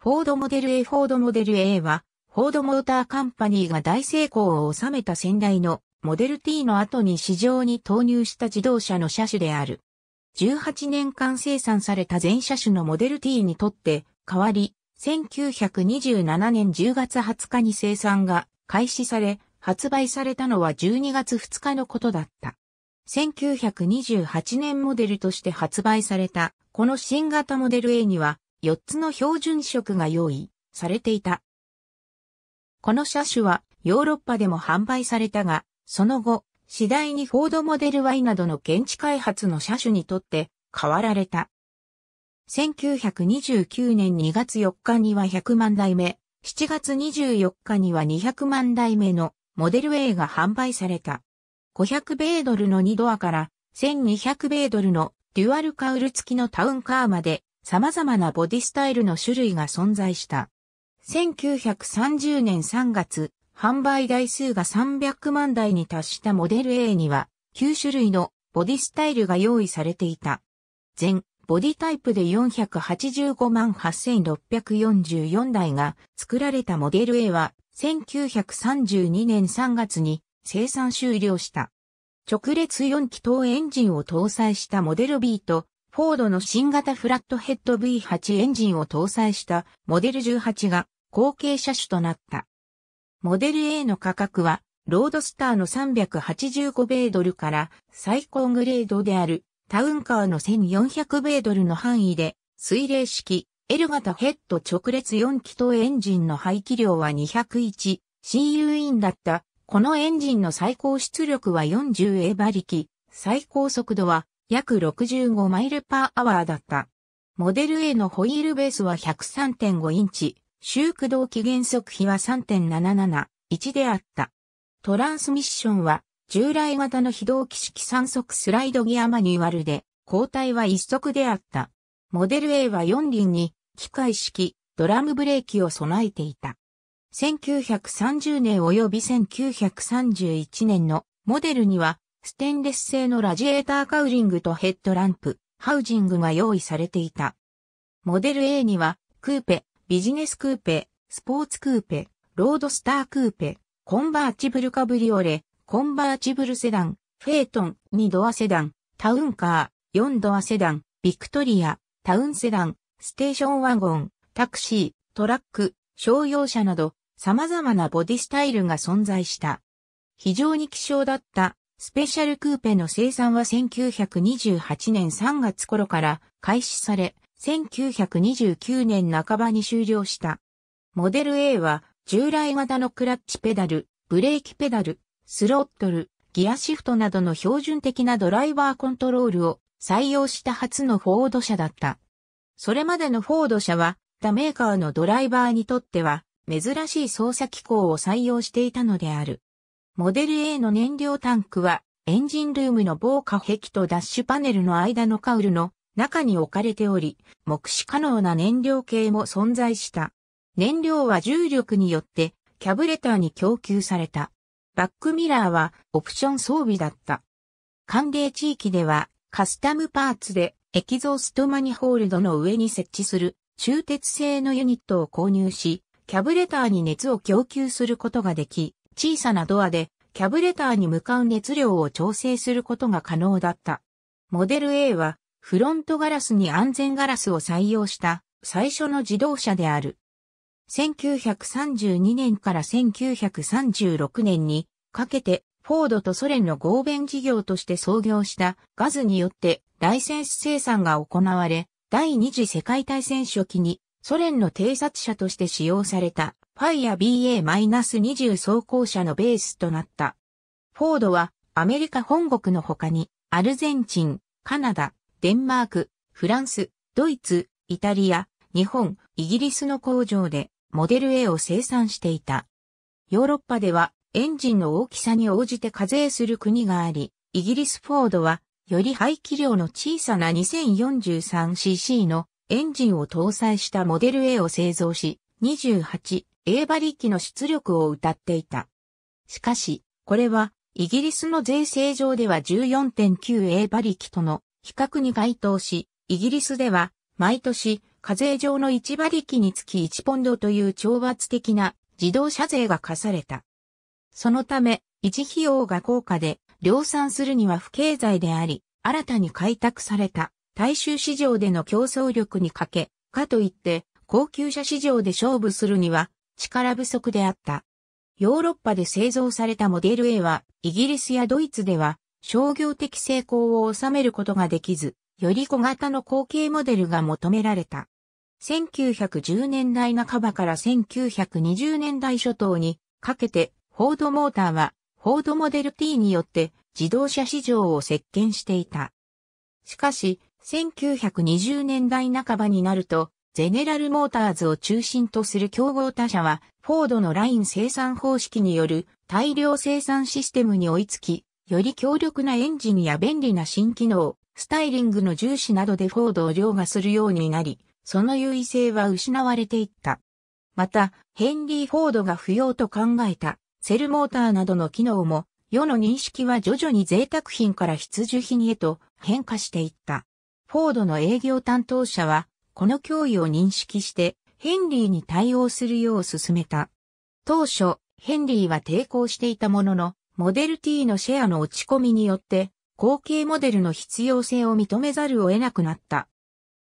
フォードモデル A フォードモデル A は、フォードモーターカンパニーが大成功を収めた先代のモデル T の後に市場に投入した自動車の車種である。18年間生産された全車種のモデル T にとって代わり、1927年10月20日に生産が開始され、発売されたのは12月2日のことだった。1928年モデルとして発売された、この新型モデル A には、4つの標準色が用意されていた。この車種はヨーロッパでも販売されたが、その後、次第にフォードモデル Y などの現地開発の車種にとって変わられた。1929年2月4日には100万台目、7月24日には200万台目のモデル A が販売された。500米ドルの2ドアから1200米ドルのデュアルカウル付きのタウンカーまで様々なボディスタイルの種類が存在した。1930年3月、販売台数が300万台に達したモデル A には9種類のボディスタイルが用意されていた。全ボディタイプで485万8644台が作られたモデル A は1932年3月に生産終了した。直列4気筒エンジンを搭載したモデル B とフォードの新型フラットヘッド V8 エンジンを搭載したモデル18が後継車種となった。モデル A の価格はロードスターの385米ドルから最高グレードであるタウンカーの1400米ドルの範囲で水冷式 L 型ヘッド直列4気筒エンジンの排気量は 201CU インだった。このエンジンの最高出力は40 A 馬力、最高速度は約65マイルパーアワーだった。モデル A のホイールベースは103.5インチ、周駆動期減速比は3.77、1であった。トランスミッションは従来型の非同期式三速スライドギアマニュアルで、交代は一速であった。モデル A は4輪に機械式ドラムブレーキを備えていた。1930年及び1931年のモデルにはステンレス製のラジエーターカウリングとヘッドランプ、ハウジングが用意されていた。モデル A には、クーペ、ビジネスクーペ、スポーツクーペ、ロードスタークーペ、コンバーチブルカブリオレ、コンバーチブルセダン、フェートン、2ドアセダン、タウンカー、4ドアセダン、ビクトリア、タウンセダン、ステーションワゴン、タクシー、トラック、商用車など、様々なボディスタイルが存在した。非常に希少だったスペシャルクーペの生産は1928年3月頃から開始され、1929年半ばに終了した。モデル A は従来型のクラッチペダル、ブレーキペダル、スロットル、ギアシフトなどの標準的なドライバーコントロールを採用した初のフォード車だった。それまでのフォード車は他メーカーのドライバーにとっては珍しい操作機構を採用していたのである。モデル A の燃料タンクは、エンジンルームの防火壁とダッシュパネルの間のカウルの中に置かれており、目視可能な燃料系も存在した。燃料は重力によってキャブレターに供給された。バックミラーはオプション装備だった。寒冷地域ではカスタムパーツでエキゾーストマニホールドの上に設置する中鉄製のユニットを購入し、キャブレターに熱を供給することができ、小さなドアでキャブレターに向かう熱量を調整することが可能だった。モデル A はフロントガラスに安全ガラスを採用した最初の自動車である。1932年から1936年にかけてフォードとソ連の合弁事業として創業したガズによってライセンス生産が行われ、第二次世界大戦初期にソ連の偵察車として使用されたファイア BA-20 装甲車のベースとなった。フォードはアメリカ本国の他にアルゼンチン、カナダ、デンマーク、フランス、ドイツ、イタリア、日本、イギリスの工場でモデル A を生産していた。ヨーロッパではエンジンの大きさに応じて課税する国があり、イギリスフォードはより排気量の小さな 2043cc のエンジンを搭載したモデル A を製造し、28、英馬力の出力を歌っていた。しかし、これは、イギリスの税制上では14.9英馬力との比較に該当し、イギリスでは、毎年、課税上の1馬力につき1ポンドという懲罰的な自動車税が課された。そのため、維持費用が高価で、量産するには不経済であり、新たに開拓された大衆市場での競争力に欠け、かといって、高級車市場で勝負するには、力不足であった。ヨーロッパで製造されたモデル A は、イギリスやドイツでは、商業的成功を収めることができず、より小型の後継モデルが求められた。1910年代半ばから1920年代初頭にかけて、フォードモーターは、フォードモデル T によって自動車市場を席巻していた。しかし、1920年代半ばになると、ゼネラルモーターズを中心とする競合他社は、フォードのライン生産方式による大量生産システムに追いつき、より強力なエンジンや便利な新機能、スタイリングの重視などでフォードを凌駕するようになり、その優位性は失われていった。また、ヘンリー・フォードが不要と考えた、セルモーターなどの機能も、世の認識は徐々に贅沢品から必需品へと変化していった。フォードの営業担当者は、この脅威を認識して、ヘンリーに対応するよう進めた。当初、ヘンリーは抵抗していたものの、モデル T のシェアの落ち込みによって、後継モデルの必要性を認めざるを得なくなった。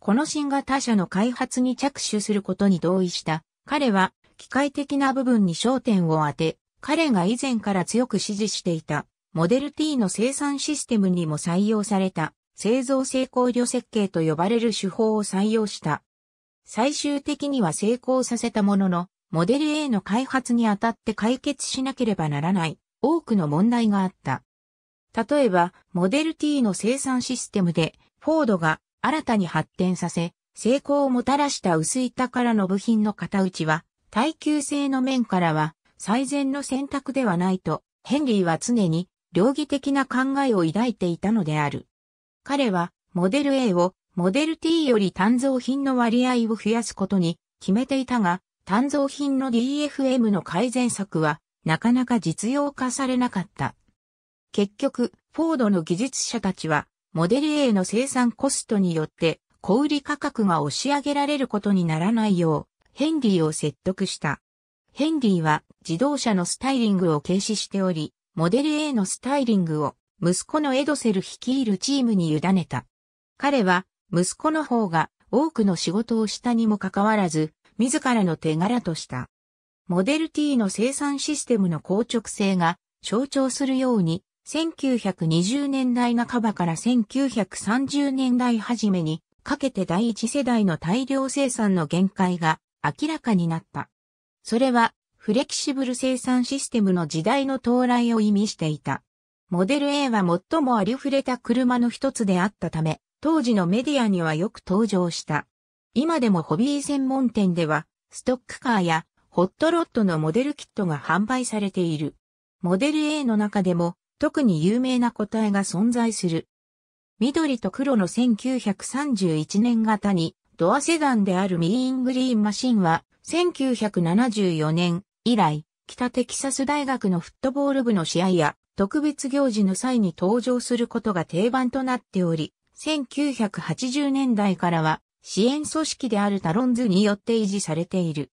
この新型車の開発に着手することに同意した。彼は、機械的な部分に焦点を当て、彼が以前から強く支持していた、モデル T の生産システムにも採用された、製造成功量設計と呼ばれる手法を採用した。最終的には成功させたものの、モデル A の開発にあたって解決しなければならない多くの問題があった。例えば、モデル T の生産システムで、フォードが新たに発展させ、成功をもたらした薄板からの部品の型打ちは、耐久性の面からは最善の選択ではないと、ヘンリーは常に両義的な考えを抱いていたのである。彼はモデル A をモデル T より単造品の割合を増やすことに決めていたが、単造品の DFM の改善策はなかなか実用化されなかった。結局、フォードの技術者たちは、モデル A の生産コストによって小売価格が押し上げられることにならないよう、ヘンリーを説得した。ヘンリーは自動車のスタイリングを軽視しており、モデル A のスタイリングを息子のエドセル率いるチームに委ねた。彼は、息子の方が多くの仕事をしたにもかかわらず、自らの手柄とした。モデル T の生産システムの硬直性が象徴するように、1920年代半ばから1930年代初めにかけて第一世代の大量生産の限界が明らかになった。それはフレキシブル生産システムの時代の到来を意味していた。モデル A は最もありふれた車の一つであったため、当時のメディアにはよく登場した。今でもホビー専門店では、ストックカーやホットロットのモデルキットが販売されている。モデル A の中でも特に有名な個体が存在する。緑と黒の1931年型にドアセダンであるミーイングリーンマシンは1974年以来北テキサス大学のフットボール部の試合や特別行事の際に登場することが定番となっており、1980年代からは支援組織であるタロンズによって維持されている。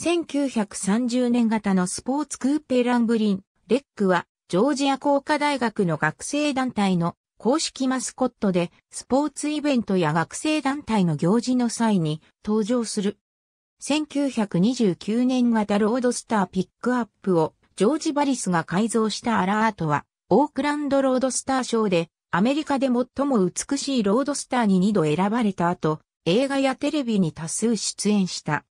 1930年型のスポーツクーペランブリン、レックはジョージア工科大学の学生団体の公式マスコットでスポーツイベントや学生団体の行事の際に登場する。1929年型ロードスターピックアップをジョージ・バリスが改造したアラートは、オークランドロードスター賞でアメリカで最も美しいロードスターに2度選ばれた後、映画やテレビに多数出演した。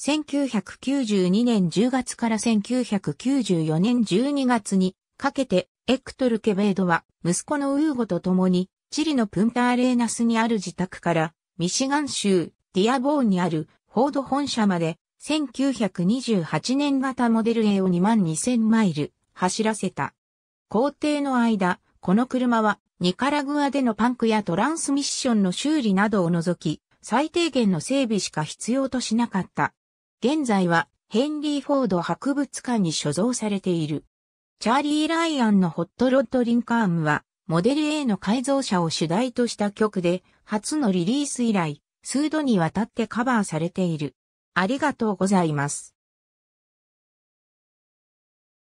1992年10月から1994年12月にかけて、エクトル・ケベードは息子のウーゴと共に、チリのプンターレーナスにある自宅から、ミシガン州ディアボーンにあるフォード本社まで1928年型モデル A を2万2000マイル走らせた。工程の間、この車はニカラグアでのパンクやトランスミッションの修理などを除き、最低限の整備しか必要としなかった。現在はヘンリー・フォード博物館に所蔵されている。チャーリー・ライアンのホットロッド・リンカームは、モデル A の改造車を主題とした曲で、初のリリース以来、数度にわたってカバーされている。ありがとうございます。